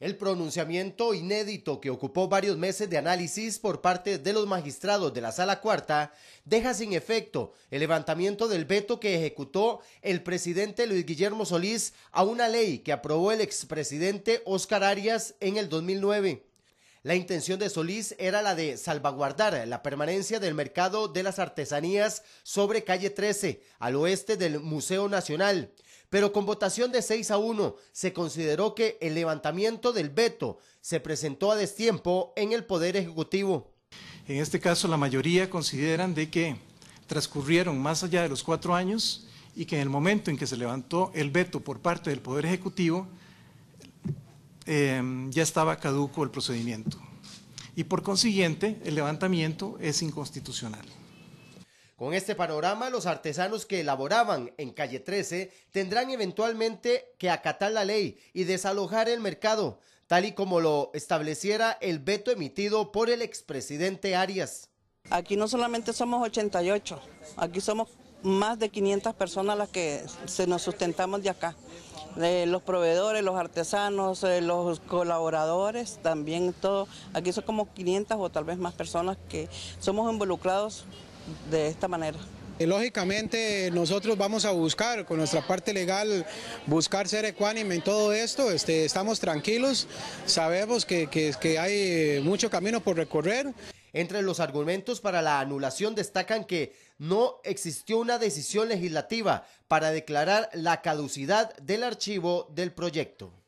El pronunciamiento inédito que ocupó varios meses de análisis por parte de los magistrados de la Sala Cuarta deja sin efecto el levantamiento del veto que ejecutó el presidente Luis Guillermo Solís a una ley que aprobó el expresidente Óscar Arias en el 2009. La intención de Solís era la de salvaguardar la permanencia del mercado de las artesanías sobre calle 13, al oeste del Museo Nacional, pero con votación de 6 a 1 se consideró que el levantamiento del veto se presentó a destiempo en el Poder Ejecutivo. En este caso, la mayoría consideran de que transcurrieron más allá de los cuatro años y que en el momento en que se levantó el veto por parte del Poder Ejecutivo, em, ya estaba caduco el procedimiento. Y por consiguiente, el levantamiento es inconstitucional. Con este panorama, los artesanos que elaboraban en calle 13 tendrán eventualmente que acatar la ley y desalojar el mercado, tal y como lo estableciera el veto emitido por el expresidente Arias. Aquí no solamente somos 88, aquí somos más de 500 personas las que se nos sustentamos de acá. los proveedores, los artesanos, eh, los colaboradores, también todo. Aquí son como 500 o tal vez más personas que somos involucrados de esta manera. Eh, lógicamente nosotros vamos a buscar con nuestra parte legal, buscar ser ecuánime en todo esto, este, estamos tranquilos, sabemos que hay eh, mucho camino por recorrer. Entre los argumentos para la anulación destacan que no existió una decisión legislativa para declarar la caducidad del archivo del proyecto.